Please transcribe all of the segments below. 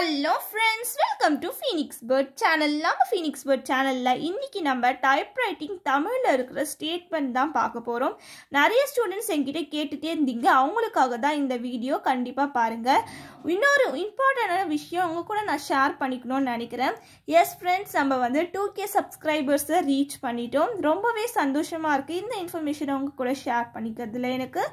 hello friends welcome to Phoenix Bird channel நம்ம Phoenix Bird சேனலில் இன்றைக்கி நம்ம டைப்ரைட்டிங் தமிழில் இருக்கிற ஸ்டேட்மெண்ட் தான் பார்க்க போகிறோம் நிறைய ஸ்டூடெண்ட்ஸ் எங்கிட்ட கேட்டுகிட்டே இருந்தீங்க அவங்களுக்காக தான் இந்த வீடியோ கண்டிப்பாக பாருங்கள் இன்னொரு இம்பார்ட்டண்டான விஷயம் உங்கள் கூட நான் ஷேர் பண்ணிக்கணும்னு நினைக்கிறேன் எஸ் ஃப்ரெண்ட்ஸ் நம்ம வந்து டூ கே சப்ஸ்கிரைபர்ஸை ரீச் பண்ணிட்டோம் ரொம்பவே சந்தோஷமாக இருக்குது இந்த இன்ஃபர்மேஷனை உங்கள் கூட ஷேர் பண்ணிக்கிறதுல எனக்கு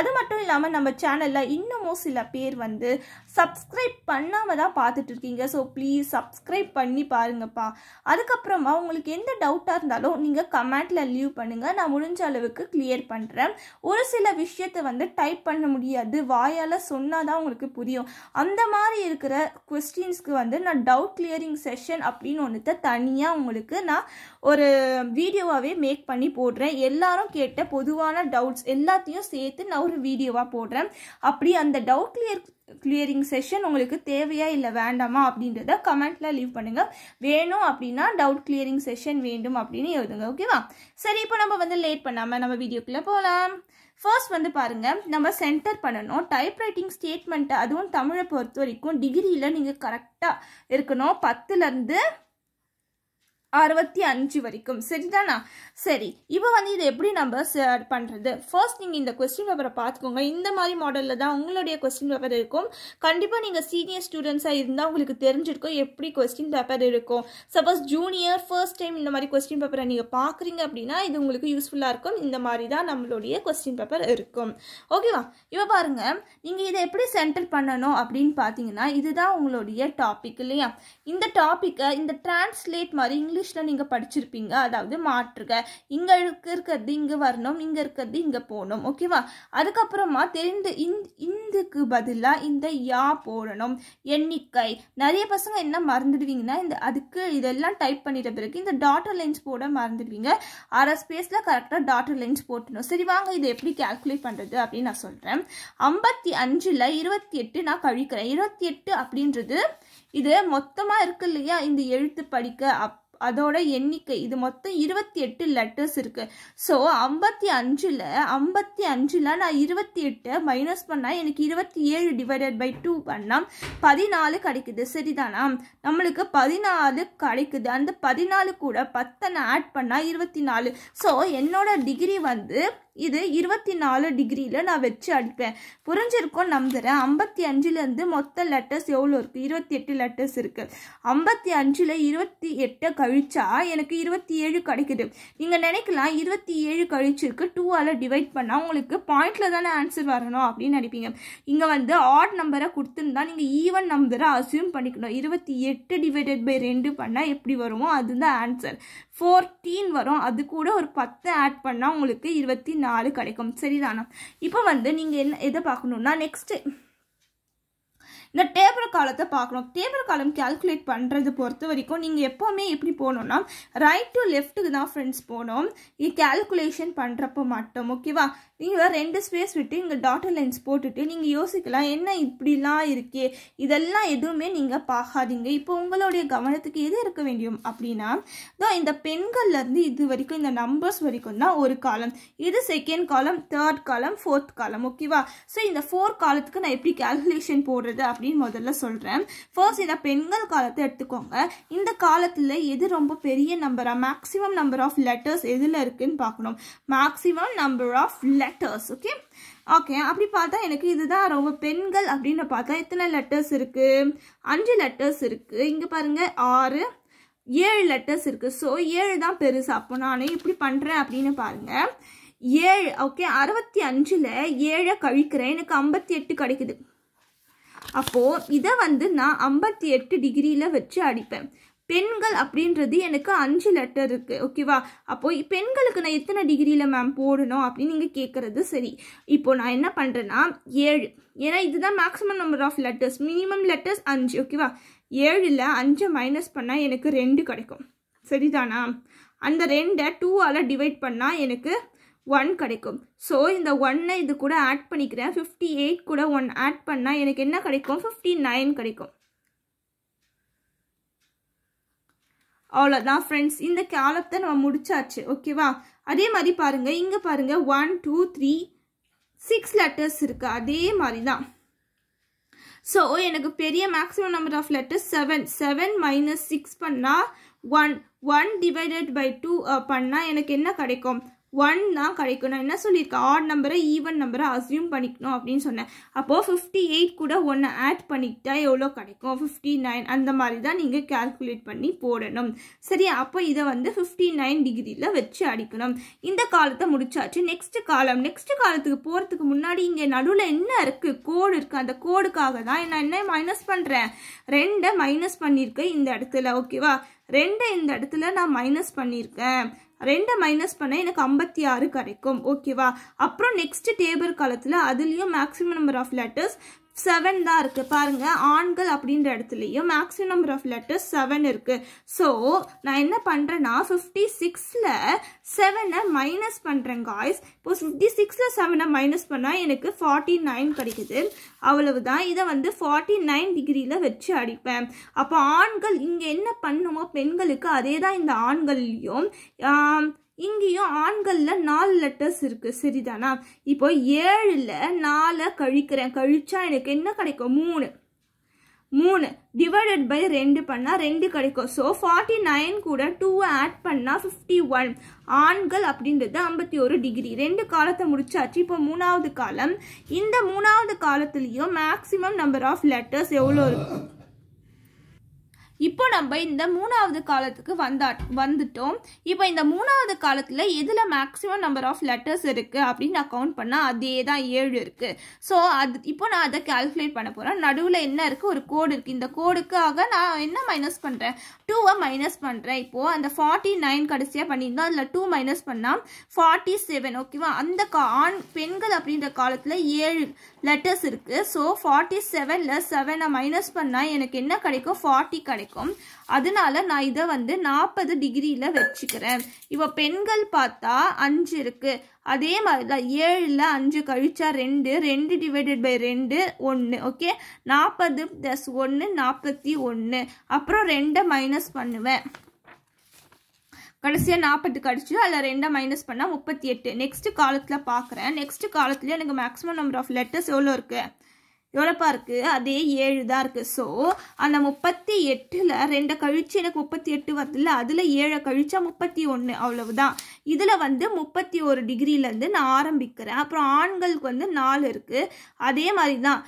அது மட்டும் இல்லாமல் நம்ம சேனலில் இன்னமும் சில பேர் வந்து சப்ஸ்கிரைப் பண்ணாமல் தான் தான் இருக்கீங்க ஸோ ப்ளீஸ் சப்ஸ்கிரைப் பண்ணி பாருங்கப்பா அதுக்கப்புறமா உங்களுக்கு எந்த டவுட்டாக இருந்தாலும் நீங்கள் கமெண்ட்டில் லீவ் பண்ணுங்கள் நான் முடிஞ்ச அளவுக்கு கிளியர் பண்ணுறேன் ஒரு சில விஷயத்தை வந்து டைப் பண்ண முடியாது வாயால் சொன்னால் தான் உங்களுக்கு புரியும் அந்த மாதிரி இருக்கிற கொஸ்டின்ஸ்க்கு வந்து நான் டவுட் கிளியரிங் செஷன் அப்படின்னு ஒன்றுத்த தனியாக உங்களுக்கு நான் ஒரு வீடியோவாகவே மேக் பண்ணி போடுறேன் எல்லாரும் கேட்ட பொதுவான டவுட்ஸ் எல்லாத்தையும் சேர்த்து நான் ஒரு வீடியோவாக போடுறேன் அப்படி அந்த டவுட் கிளியர் கிளியரிங் செஷன் உங்களுக்கு தேவையா இல்லை வேண்டாமா அப்படின்றத கமெண்ட்டில் லீவ் பண்ணுங்கள் வேணும் அப்படின்னா டவுட் கிளியரிங் செஷன் வேண்டும் அப்படின்னு எழுதுங்க ஓகேவா சரி இப்போ நம்ம வந்து லேட் பண்ணாமல் நம்ம வீடியோக்குள்ளே போகலாம் ஃபர்ஸ்ட் வந்து பாருங்கள் நம்ம சென்டர் பண்ணணும் டைப்ரைட்டிங் ஸ்டேட்மெண்ட்டு அதுவும் தமிழை பொறுத்த வரைக்கும் டிகிரியில் நீங்கள் கரெக்டாக இருக்கணும் பத்துலேருந்து அறுபத்தி அஞ்சு வரைக்கும் சரிதானா சரி இப்போ வந்து இதை எப்படி நம்ம பண்ணுறது ஃபர்ஸ்ட் நீங்கள் இந்த கொஸ்டின் பேப்பரை பார்த்துக்கோங்க இந்த மாதிரி மாடலில் தான் உங்களுடைய கொஸ்டின் பேப்பர் இருக்கும் கண்டிப்பாக நீங்கள் சீனியர் ஸ்டூடெண்ட்ஸாக இருந்தால் உங்களுக்கு தெரிஞ்சிருக்கும் எப்படி கொஸ்டின் பேப்பர் இருக்கும் சப்போஸ் ஜூனியர் ஃபர்ஸ்ட் டைம் இந்த மாதிரி கொஸ்டின் பேப்பரை நீங்கள் பார்க்குறீங்க அப்படின்னா இது உங்களுக்கு யூஸ்ஃபுல்லாக இருக்கும் இந்த மாதிரி தான் நம்மளுடைய கொஸ்டின் பேப்பர் இருக்கும் ஓகேவா இப்போ பாருங்கள் நீங்கள் இதை எப்படி சென்டர் பண்ணணும் அப்படின்னு பார்த்தீங்கன்னா இதுதான் உங்களுடைய டாபிக் இல்லையா இந்த டாப்பிக்கை இந்த டிரான்ஸ்லேட் மாதிரி இங்கிலீஷ் இங்கிலீஷில் நீங்கள் படிச்சிருப்பீங்க அதாவது மாற்றுக இங்கே இருக்கிறது இங்கே வரணும் இங்கே இருக்கிறது இங்கே போகணும் ஓகேவா அதுக்கப்புறமா தெரிந்து இந்துக்கு பதிலாக இந்த யா போடணும் எண்ணிக்கை நிறைய பசங்க என்ன மறந்துடுவீங்கன்னா இந்த அதுக்கு இதெல்லாம் டைப் பண்ணிட்ட பிறகு இந்த டாட்டர் லைன்ஸ் போட மறந்துடுவீங்க அரை ஸ்பேஸில் கரெக்டாக டாட்டர் லைன்ஸ் போட்டணும் சரி வாங்க இதை எப்படி கேல்குலேட் பண்ணுறது அப்படின்னு நான் சொல்கிறேன் ஐம்பத்தி அஞ்சில் இருபத்தி எட்டு நான் கழிக்கிறேன் இருபத்தி எட்டு அப்படின்றது இது மொத்தமாக இருக்கு இல்லையா இந்த எழுத்து படிக்க அப் அதோட எண்ணிக்கை இது மொத்தம் இருபத்தி எட்டு லெட்டர்ஸ் இருக்குது ஸோ ஐம்பத்தி அஞ்சில் ஐம்பத்தி அஞ்சில் நான் இருபத்தி எட்டு மைனஸ் பண்ணால் எனக்கு இருபத்தி ஏழு டிவைடட் பை டூ பண்ணால் பதினாலு கிடைக்குது சரிதானா நம்மளுக்கு பதினாலு கிடைக்குது அந்த பதினாலு கூட பத்தனை ஆட் பண்ணால் இருபத்தி நாலு ஸோ என்னோட டிகிரி வந்து இது இருபத்தி நாலு டிகிரியில் நான் வச்சு அடிப்பேன் புரிஞ்சிருக்கோம் நம்புகிறேன் ஐம்பத்தி அஞ்சுலேருந்து மொத்த லெட்டர்ஸ் எவ்வளோ இருக்குது இருபத்தி எட்டு லெட்டர்ஸ் இருக்குது ஐம்பத்தி அஞ்சில் இருபத்தி எட்டை கழிச்சா எனக்கு இருபத்தி ஏழு கிடைக்குது நீங்கள் நினைக்கலாம் இருபத்தி ஏழு கழிச்சிருக்கு டூவால் டிவைட் பண்ணால் உங்களுக்கு பாயிண்டில் தானே ஆன்சர் வரணும் அப்படின்னு நினைப்பீங்க இங்கே வந்து ஆட் நம்பரை கொடுத்துருந்தா நீங்கள் ஈவன் நம்பரை அசியூம் பண்ணிக்கணும் இருபத்தி எட்டு டிவைடட் பை ரெண்டு பண்ணால் எப்படி வருமோ அதுதான் ஆன்சர் ஃபோர்டீன் வரும் அது கூட ஒரு பத்து ஆட் பண்ணால் உங்களுக்கு இருபத்தி நாலு கிடைக்கும் சரிதானா இப்போ வந்து நீங்கள் என்ன எதை பார்க்கணுன்னா நெக்ஸ்ட்டு இந்த டேபிள் காலத்தை பார்க்கணும் டேபிள் காலம் கேல்குலேட் பண்ணுறது பொறுத்த வரைக்கும் நீங்கள் எப்போவுமே எப்படி போகணுன்னா ரைட் டு லெஃப்ட்டுக்கு தான் ஃப்ரெண்ட்ஸ் போகணும் இது கேல்குலேஷன் பண்ணுறப்போ மட்டும் ஓகேவா நீங்கள் ரெண்டு ஸ்பேஸ் விட்டு இங்கே டாட்டர் லைன்ஸ் போட்டுட்டு நீங்கள் யோசிக்கலாம் என்ன இப்படிலாம் இருக்கே இதெல்லாம் எதுவுமே நீங்கள் பார்க்காதீங்க இப்போ உங்களுடைய கவனத்துக்கு எது இருக்க வேண்டும் அப்படின்னா இந்த பெண்கள்லேருந்து இது வரைக்கும் இந்த நம்பர்ஸ் வரைக்கும் தான் ஒரு காலம் இது செகண்ட் காலம் தேர்ட் காலம் ஃபோர்த் காலம் ஓகேவா ஸோ இந்த ஃபோர் காலத்துக்கு நான் எப்படி கேல்குலேஷன் போடுறது அப்படின்னு முதல்ல சொல்கிறேன் ஃபர்ஸ்ட் இந்த பெண்கள் காலத்தை எடுத்துக்கோங்க இந்த காலத்தில் எது ரொம்ப பெரிய நம்பராக மேக்ஸிமம் நம்பர் ஆஃப் லெட்டர்ஸ் எதில் இருக்குன்னு பார்க்கணும் maximum number of letters okay okay அப்படி பார்த்தா எனக்கு இதுதான் ரொம்ப பெண்கள் அப்படின்னு பார்த்தா எத்தனை லெட்டர்ஸ் இருக்குது அஞ்சு லெட்டர்ஸ் இருக்குது இங்கே பாருங்கள் ஆறு ஏழு லெட்டர்ஸ் இருக்குது ஸோ ஏழு தான் பெருசு அப்போ நான் இப்படி பண்ணுறேன் அப்படின்னு பாருங்கள் ஏழு ஓகே அறுபத்தி அஞ்சில் ஏழை கழிக்கிறேன் எனக்கு ஐம்பத்தி எட்டு கிடைக்குது அப்போது இதை வந்து நான் ஐம்பத்தி எட்டு டிகிரியில் வச்சு அடிப்பேன் பெண்கள் அப்படின்றது எனக்கு அஞ்சு லெட்டர் இருக்குது ஓகேவா அப்போது பெண்களுக்கு நான் எத்தனை டிகிரியில் மேம் போடணும் அப்படின்னு நீங்கள் கேட்குறது சரி இப்போது நான் என்ன பண்ணுறேன்னா ஏழு ஏன்னா இதுதான் maximum number of letters minimum letters அஞ்சு ஓகேவா ஏழில் அஞ்சு மைனஸ் பண்ணால் எனக்கு ரெண்டு கிடைக்கும் சரிதானா அந்த ரெண்டை டூவால் டிவைட் பண்ணால் எனக்கு ஒன் கிடைக்கும் ஸோ இந்த ஒன்னை இது கூட ஆட் பண்ணிக்கிறேன் ஃபிஃப்டி எயிட் கூட ஒன் ஆட் பண்ணால் எனக்கு என்ன கிடைக்கும் ஃபிஃப்டி நைன் கிடைக்கும் அவ்வளோதான் ஃப்ரெண்ட்ஸ் இந்த காலத்தை நம்ம முடிச்சாச்சு ஓகேவா அதே மாதிரி பாருங்கள் இங்கே பாருங்கள் one two three six letters இருக்குது அதே மாதிரி தான் ஸோ எனக்கு பெரிய maximum number of letters seven seven minus six பண்ணால் one one divided by two பண்ணால் எனக்கு என்ன கிடைக்கும் ஒன் தான் நான் என்ன சொல்லியிருக்கேன் ஆட் நம்பரை ஈவன் நம்பரை அசியூம் பண்ணிக்கணும் அப்படின்னு சொன்னேன் அப்போது ஃபிஃப்டி எயிட் கூட ஒன்று ஆட் பண்ணிக்கிட்டா எவ்வளோ கிடைக்கும் ஃபிஃப்டி நைன் அந்த மாதிரி தான் நீங்கள் கேல்குலேட் பண்ணி போடணும் சரி அப்போ இதை வந்து ஃபிஃப்டி நைன் டிகிரியில் வச்சு அடிக்கணும் இந்த காலத்தை முடிச்சாச்சு நெக்ஸ்ட் காலம் நெக்ஸ்ட் காலத்துக்கு போகிறதுக்கு முன்னாடி இங்கே நடுவில் என்ன இருக்குது கோடு இருக்குது அந்த கோடுக்காக தான் நான் என்ன மைனஸ் பண்ணுறேன் ரெண்டை மைனஸ் பண்ணியிருக்கேன் இந்த இடத்துல ஓகேவா ரெண்டை இந்த இடத்துல நான் மைனஸ் பண்ணியிருக்கேன் ரெண்டை மைனஸ் பண்ணால் எனக்கு ஐம்பத்தி ஆறு கிடைக்கும் ஓகேவா அப்புறம் நெக்ஸ்ட் டேபிள் காலத்தில் அதுலேயும் maximum number of letters seven தான் இருக்குது பாருங்கள் ஆண்கள் அப்படின்ற இடத்துலையும் maximum number of letters seven இருக்குது ஸோ நான் என்ன பண்ணுறேன்னா ஃபிஃப்டி சிக்ஸில் செவனை மைனஸ் பண்ணுறேன் காய்ஸ் இப்போ ஃபிஃப்டி சிக்ஸில் செவனை மைனஸ் பண்ணால் எனக்கு ஃபார்ட்டி நைன் கிடைக்குது அவ்வளவுதான் இதை வந்து ஃபார்ட்டி நைன் டிகிரியில் வச்சு அடிப்பேன் அப்போ ஆண்கள் இங்கே என்ன பண்ணுமோ பெண்களுக்கு அதே தான் இந்த ஆண்கள்லேயும் இங்கேயும் ஆண்களில் நாலு லெட்டர்ஸ் இருக்குது சரிதானா இப்போ ஏழில் நாலை கழிக்கிறேன் கழிச்சா எனக்கு என்ன கிடைக்கும் மூணு மூணு டிவைடட் பை ரெண்டு பண்ணால் ரெண்டு கிடைக்கும் ஸோ ஃபார்ட்டி நைன் கூட டூவை ஆட் பண்ணால் ஃபிஃப்டி ஒன் ஆண்கள் அப்படின்றது ஐம்பத்தி ஒரு டிகிரி ரெண்டு காலத்தை முடிச்சாச்சு இப்போ மூணாவது காலம் இந்த மூணாவது காலத்துலேயும் மேக்சிமம் நம்பர் ஆஃப் லெட்டர்ஸ் எவ்வளோ இருக்கும் இப்போ நம்ம இந்த மூணாவது காலத்துக்கு வந்தா வந்துட்டோம் இப்போ இந்த மூணாவது காலத்தில் எதில் மேக்ஸிமம் நம்பர் ஆஃப் லெட்டர்ஸ் இருக்குது அப்படின்னு நான் கவுண்ட் பண்ணால் அதே தான் ஏழு இருக்குது ஸோ அது இப்போ நான் அதை கால்குலேட் பண்ண போகிறேன் நடுவில் என்ன இருக்குது ஒரு கோடு இருக்குது இந்த கோடுக்காக நான் என்ன மைனஸ் பண்ணுறேன் டூவை மைனஸ் பண்ணுறேன் இப்போது அந்த ஃபார்ட்டி நைன் கடைசியாக பண்ணியிருந்தோம் அதில் டூ மைனஸ் பண்ணால் ஃபார்ட்டி செவன் ஓகேவா அந்த கா ஆண் பெண்கள் அப்படின்ற காலத்தில் ஏழு லெட்டர்ஸ் இருக்குது ஸோ ஃபார்ட்டி செவனில் செவனை மைனஸ் பண்ணால் எனக்கு என்ன கிடைக்கும் ஃபார்ட்டி கிடைக்கும் அதனால நான் இதை வந்து நாற்பது டிகிரியில் வச்சுக்கிறேன் இப்போ பெண்கள் பார்த்தா அஞ்சு இருக்குது அதே மாதிரி தான் ஏழில் அஞ்சு கழிச்சா ரெண்டு ரெண்டு டிவைடட் பை ரெண்டு ஒன்று ஓகே நாற்பது ப்ளஸ் ஒன்று நாற்பத்தி ஒன்று அப்புறம் ரெண்டை மைனஸ் பண்ணுவேன் கடைசியாக நாற்பது கடிச்சு அதில் ரெண்டாக மைனஸ் பண்ணால் முப்பத்தி எட்டு நெக்ஸ்ட் காலத்தில் பார்க்குறேன் நெக்ஸ்ட் காலத்தில் எனக்கு மேக்ஸிமம் நம்பர் ஆஃப் லெட்டர்ஸ் எவ்வளோ இருக்குது எவ்வளோப்பா இருக்குது அதே ஏழு தான் இருக்குது ஸோ அந்த முப்பத்தி எட்டில் ரெண்டை கழிச்சு எனக்கு முப்பத்தி எட்டு வரதில்ல அதில் ஏழை கழிச்சா முப்பத்தி ஒன்று அவ்வளவுதான் இதில் வந்து முப்பத்தி ஒரு டிகிரிலேருந்து நான் ஆரம்பிக்கிறேன் அப்புறம் ஆண்களுக்கு வந்து நாலு இருக்குது அதே மாதிரி தான்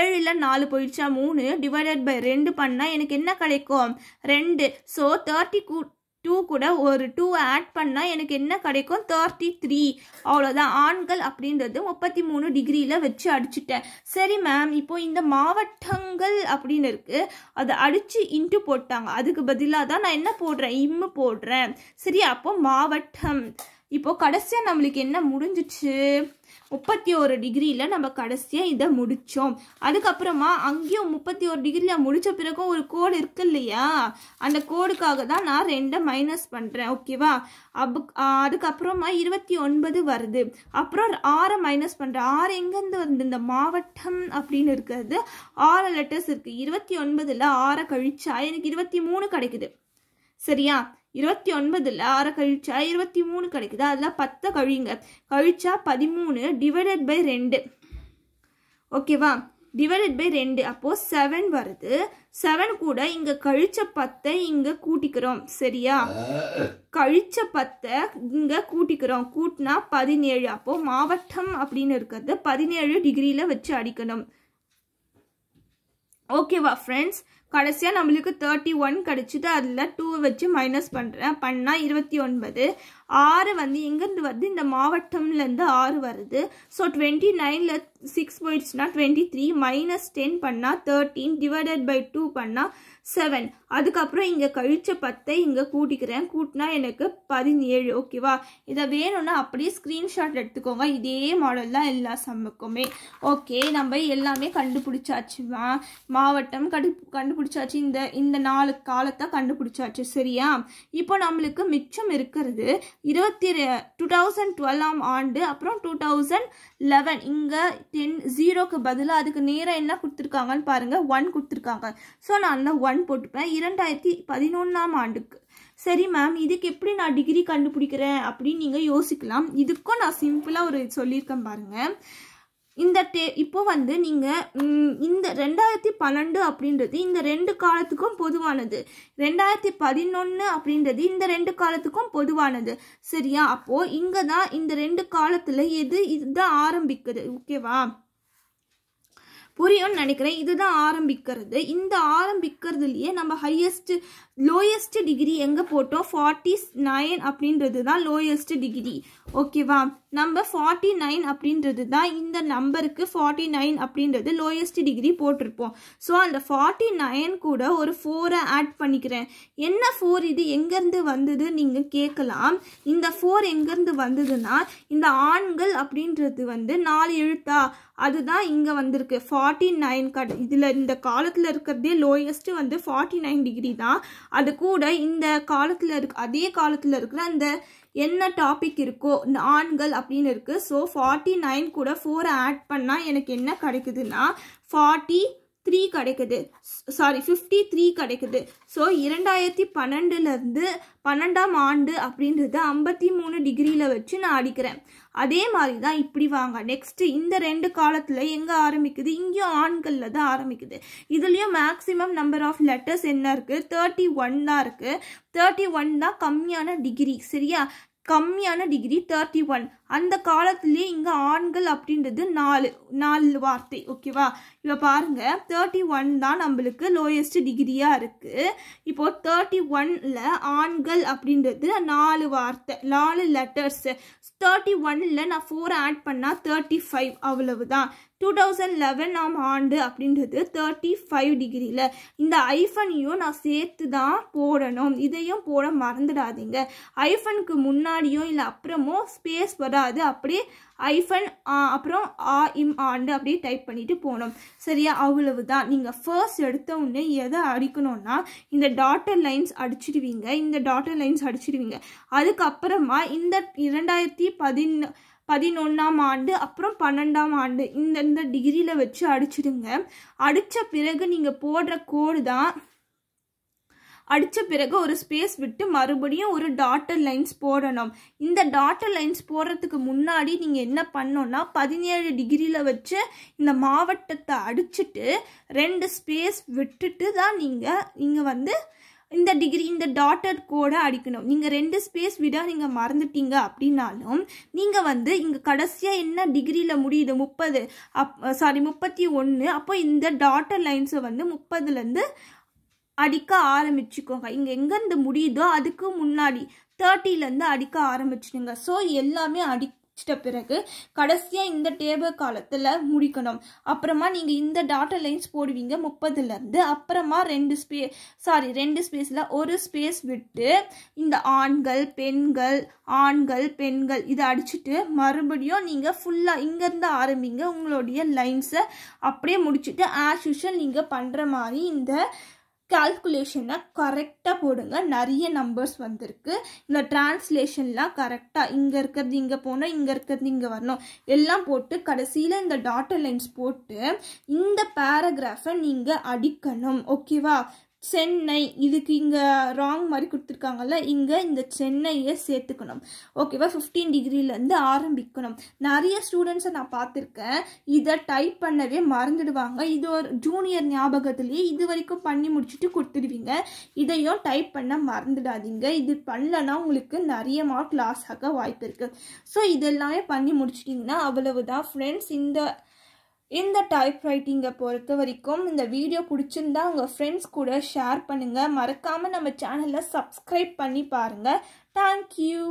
ஏழில் நாலு போயிடுச்சா மூணு டிவைடட் பை ரெண்டு பண்ணால் எனக்கு என்ன கிடைக்கும் ரெண்டு ஸோ தேர்ட்டி கூ டூ கூட ஒரு டூ ஆட் பண்ணால் எனக்கு என்ன கிடைக்கும் தேர்ட்டி த்ரீ அவ்வளோதான் ஆண்கள் அப்படின்றது முப்பத்தி மூணு டிகிரியில் வச்சு அடிச்சுட்டேன் சரி மேம் இப்போது இந்த மாவட்டங்கள் அப்படின்னு இருக்குது அதை அடித்து இன்ட்டு போட்டாங்க அதுக்கு பதிலாக தான் நான் என்ன போடுறேன் இம்மு போடுறேன் சரி அப்போது மாவட்டம் இப்போது கடைசியாக நம்மளுக்கு என்ன முடிஞ்சிச்சு முப்பத்தி ஒரு டிகிரியில் நம்ம கடைசியாக இதை முடித்தோம் அதுக்கப்புறமா அங்கேயும் முப்பத்தி ஒரு டிகிரியில் முடித்த பிறகும் ஒரு கோடு இருக்கு இல்லையா அந்த கோடுக்காக தான் நான் ரெண்டை மைனஸ் பண்ணுறேன் ஓகேவா அப் அதுக்கப்புறமா இருபத்தி ஒன்பது வருது அப்புறம் ஆறை மைனஸ் பண்ணுறேன் ஆறு எங்கேருந்து வந்து இந்த மாவட்டம் அப்படின்னு இருக்கிறது ஆறு லெட்டர்ஸ் இருக்குது இருபத்தி ஒன்பதில் ஆறை கழிச்சா எனக்கு இருபத்தி மூணு கிடைக்குது சரியா இருபத்தி ஒன்பதில் ஆறை கழிச்சா இருபத்தி மூணு கிடைக்குது அதில் பத்தை கழிங்க கழிச்சா பதிமூணு டிவைடட் பை ரெண்டு ஓகேவா டிவைடட் பை ரெண்டு அப்போது செவன் வருது செவன் கூட இங்கே கழிச்ச பத்தை இங்கே கூட்டிக்கிறோம் சரியா கழிச்ச பத்தை இங்கே கூட்டிக்கிறோம் கூட்டினா பதினேழு அப்போது மாவட்டம் அப்படின்னு இருக்கிறது பதினேழு டிகிரியில் வச்சு அடிக்கணும் ஓகேவா ஃப்ரெண்ட்ஸ் கடைசியாக நம்மளுக்கு தேர்ட்டி ஒன் கிடச்சிது அதில் டூ வச்சு மைனஸ் பண்ணுறேன் பண்ணால் இருபத்தி ஒன்பது ஆறு வந்து எங்கேருந்து வருது இந்த மாவட்டம்லேருந்து ஆறு வருது ஸோ டுவெண்ட்டி நைனில் சிக்ஸ் போயிடுச்சுன்னா டுவெண்ட்டி த்ரீ மைனஸ் டென் பண்ணால் தேர்ட்டீன் டிவைடட் பை டூ பண்ணால் செவன் அதுக்கப்புறம் இங்கே கழிச்ச பத்தை இங்கே கூட்டிக்கிறேன் கூட்டினா எனக்கு பதினேழு ஓகேவா இதை வேணும்னா அப்படியே ஸ்க்ரீன்ஷாட் எடுத்துக்கோங்க இதே மாடல் தான் எல்லா சம்முக்குமே ஓகே நம்ம எல்லாமே கண்டுபிடிச்சாச்சுமா மாவட்டம் கண்டு கண்டுபிடிச்சாச்சு இந்த இந்த நாலு காலத்தை கண்டுபிடிச்சாச்சு சரியா இப்போ நம்மளுக்கு மிச்சம் இருக்கிறது இருபத்தி டூ தௌசண்ட் டுவெல்லாம் ஆண்டு அப்புறம் டூ தௌசண்ட் லெவன் இங்கே டென் ஜீரோக்கு பதிலாக அதுக்கு நேராக என்ன கொடுத்துருக்காங்கன்னு பாருங்கள் ஒன் கொடுத்துருக்காங்க ஸோ நான் அந்த ஒன் போட்டுப்பேன் இரண்டாயிரத்தி பதினொன்றாம் ஆண்டுக்கு சரி மேம் இதுக்கு எப்படி நான் டிகிரி கண்டுபிடிக்கிறேன் அப்படின்னு நீங்கள் யோசிக்கலாம் இதுக்கும் நான் சிம்பிளாக ஒரு சொல்லியிருக்கேன் பாருங்கள் இந்த டே இப்போ வந்து நீங்கள் இந்த ரெண்டாயிரத்தி பன்னெண்டு அப்படின்றது இந்த ரெண்டு காலத்துக்கும் பொதுவானது ரெண்டாயிரத்தி பதினொன்று அப்படின்றது இந்த ரெண்டு காலத்துக்கும் பொதுவானது சரியா அப்போது இங்கே தான் இந்த ரெண்டு காலத்தில் எது இதுதான் ஆரம்பிக்குது ஓகேவா புரியும்னு நினைக்கிறேன் இதுதான் ஆரம்பிக்கிறது இந்த ஆரம்பிக்கிறதுலையே நம்ம ஹையஸ்ட் லோயஸ்ட் டிகிரி எங்கே போட்டோம் ஃபார்ட்டி நைன் அப்படின்றது தான் லோயஸ்ட் டிகிரி ஓகேவா நம்ம ஃபார்ட்டி நைன் அப்படின்றது தான் இந்த நம்பருக்கு ஃபார்ட்டி நைன் அப்படின்றது லோயஸ்ட் டிகிரி போட்டிருப்போம் ஸோ அந்த ஃபார்ட்டி நைன் கூட ஒரு ஃபோரை ஆட் பண்ணிக்கிறேன் என்ன ஃபோர் இது எங்கேருந்து வந்தது நீங்கள் கேட்கலாம் இந்த ஃபோர் எங்கேருந்து வந்ததுன்னா இந்த ஆண்கள் அப்படின்றது வந்து நாலு எழுத்தா அதுதான் இங்கே வந்திருக்கு ஃபார்ட்டி நைன் கட் இதில் இந்த காலத்தில் இருக்கிறதே லோயஸ்ட்டு வந்து ஃபார்ட்டி நைன் டிகிரி தான் அது கூட இந்த காலத்தில் இருக்க அதே காலத்தில் இருக்கிற அந்த என்ன டாபிக் இருக்கோ ஆண்கள் அப்படின்னு இருக்குது ஸோ ஃபார்ட்டி நைன் கூட ஃபோரை ஆட் பண்ணால் எனக்கு என்ன கிடைக்குதுன்னா ஃபார்ட்டி த்ரீ கிடைக்குது சாரி ஃபிஃப்டி த்ரீ கிடைக்குது ஸோ இரண்டாயிரத்தி பன்னெண்டுலேருந்து பன்னெண்டாம் ஆண்டு அப்படின்றத ஐம்பத்தி மூணு டிகிரியில் வச்சு நான் அடிக்கிறேன் அதே மாதிரி தான் இப்படி வாங்க நெக்ஸ்ட்டு இந்த ரெண்டு காலத்தில் எங்கே ஆரம்பிக்குது இங்கேயும் ஆண்களில் தான் ஆரம்பிக்குது இதுலேயும் மேக்ஸிமம் நம்பர் ஆஃப் லெட்டர்ஸ் என்ன இருக்குது தேர்ட்டி ஒன் தான் இருக்குது தேர்ட்டி ஒன் தான் கம்மியான டிகிரி சரியா கம்மியான டிகிரி தேர்ட்டி ஒன் அந்த காலத்திலே இங்கே ஆண்கள் அப்படின்றது நாலு நாலு வார்த்தை ஓகேவா இப்போ பாருங்கள் தேர்ட்டி ஒன் தான் நம்மளுக்கு லோயஸ்ட் டிகிரியாக இருக்குது இப்போது தேர்ட்டி ஒனில் ஆண்கள் அப்படின்றது நாலு வார்த்தை நாலு லெட்டர்ஸ் தேர்ட்டி ஒன்ல நான் ஃபோர் ஆட் பண்ணால் தேர்ட்டி ஃபைவ் அவ்வளவு தான் டூ தௌசண்ட் லெவன் ஆம் ஆண்டு அப்படின்றது தேர்ட்டி ஃபைவ் டிகிரியில் இந்த ஐஃபனையும் நான் சேர்த்து தான் போடணும் இதையும் போட மறந்துடாதீங்க ஐஃபனுக்கு முன்னாடியோ இல்லை அப்புறமோ ஸ்பேஸ் வர கூடாது அப்படியே ஐஃபன் அப்புறம் ஆ இம் ஆண்டு அப்படியே டைப் பண்ணிவிட்டு போகணும் சரியா அவ்வளவு தான் நீங்கள் ஃபர்ஸ்ட் எடுத்த உடனே எதை அடிக்கணும்னா இந்த டாட்டர் லைன்ஸ் அடிச்சிடுவீங்க இந்த டாட்டர் லைன்ஸ் அடிச்சிடுவீங்க அதுக்கப்புறமா இந்த இரண்டாயிரத்தி பதின் பதினொன்றாம் ஆண்டு அப்புறம் பன்னெண்டாம் ஆண்டு இந்தந்த டிகிரியில் வச்சு அடிச்சிடுங்க அடித்த பிறகு நீங்கள் போடுற கோடு தான் அடித்த பிறகு ஒரு ஸ்பேஸ் விட்டு மறுபடியும் ஒரு டாட்டர் லைன்ஸ் போடணும் இந்த டாட்டர் லைன்ஸ் போடுறதுக்கு முன்னாடி நீங்கள் என்ன பண்ணோம்னா பதினேழு டிகிரியில் வச்சு இந்த மாவட்டத்தை அடிச்சுட்டு ரெண்டு ஸ்பேஸ் விட்டுட்டு தான் நீங்கள் இங்கே வந்து இந்த டிகிரி இந்த டாட்டர் கோடை அடிக்கணும் நீங்கள் ரெண்டு ஸ்பேஸ் விட நீங்கள் மறந்துட்டீங்க அப்படின்னாலும் நீங்கள் வந்து இங்கே கடைசியாக என்ன டிகிரியில் முடியுது முப்பது அப் சாரி முப்பத்தி ஒன்று அப்போ இந்த டாட்டர் லைன்ஸை வந்து முப்பதுலேருந்து அடிக்க ஆரம்பிச்சுக்கோங்க இங்கே எங்கேருந்து முடியுதோ அதுக்கு முன்னாடி தேர்ட்டிலேருந்து அடிக்க ஆரம்பிச்சுடுங்க ஸோ எல்லாமே அடி பிறகு கடைசியாக இந்த டேபிள் காலத்தில் முடிக்கணும் அப்புறமா நீங்கள் இந்த டாட்டா லைன்ஸ் போடுவீங்க முப்பதுலேருந்து அப்புறமா ரெண்டு ஸ்பே சாரி ரெண்டு ஸ்பேஸில் ஒரு ஸ்பேஸ் விட்டு இந்த ஆண்கள் பெண்கள் ஆண்கள் பெண்கள் இதை அடிச்சுட்டு மறுபடியும் நீங்கள் ஃபுல்லாக இங்கேருந்து ஆரம்பிங்க உங்களுடைய லைன்ஸை அப்படியே முடிச்சுட்டு ஆஸ் யூஷுவல் நீங்கள் பண்ணுற மாதிரி இந்த கால்குலேஷனை கரெக்டாக போடுங்க நிறைய நம்பர்ஸ் வந்திருக்கு இந்த டிரான்ஸ்லேஷன்லாம் கரெக்டாக இங்கே இருக்கிறது இங்கே போனால் இங்கே இருக்கிறது இங்கே வரணும் எல்லாம் போட்டு கடைசியில் இந்த டாட்டர் லைன்ஸ் போட்டு இந்த பேராகிராஃபை நீங்கள் அடிக்கணும் ஓகேவா சென்னை இதுக்கு இங்கே ராங் மாதிரி கொடுத்துருக்காங்கல்ல இங்கே இந்த சென்னையை சேர்த்துக்கணும் ஓகேவா ஃபிஃப்டீன் டிகிரியிலேருந்து ஆரம்பிக்கணும் நிறைய ஸ்டூடெண்ட்ஸை நான் பார்த்துருக்கேன் இதை டைப் பண்ணவே மறந்துடுவாங்க இது ஒரு ஜூனியர் ஞாபகத்துலேயே இது வரைக்கும் பண்ணி முடிச்சுட்டு கொடுத்துடுவீங்க இதையும் டைப் பண்ண மறந்துடாதீங்க இது பண்ணலன்னா உங்களுக்கு நிறைய மார்க் லாஸ் ஆக வாய்ப்பு இருக்குது ஸோ இதெல்லாமே பண்ணி முடிச்சிட்டிங்கன்னா அவ்வளவுதான் ஃப்ரெண்ட்ஸ் இந்த இந்த டைப் ரைட்டிங்கை பொறுத்த வரைக்கும் இந்த வீடியோ பிடிச்சிருந்தா உங்கள் ஃப்ரெண்ட்ஸ் கூட ஷேர் பண்ணுங்கள் மறக்காமல் நம்ம சேனலை சப்ஸ்கிரைப் பண்ணி பாருங்கள் தேங்க்யூ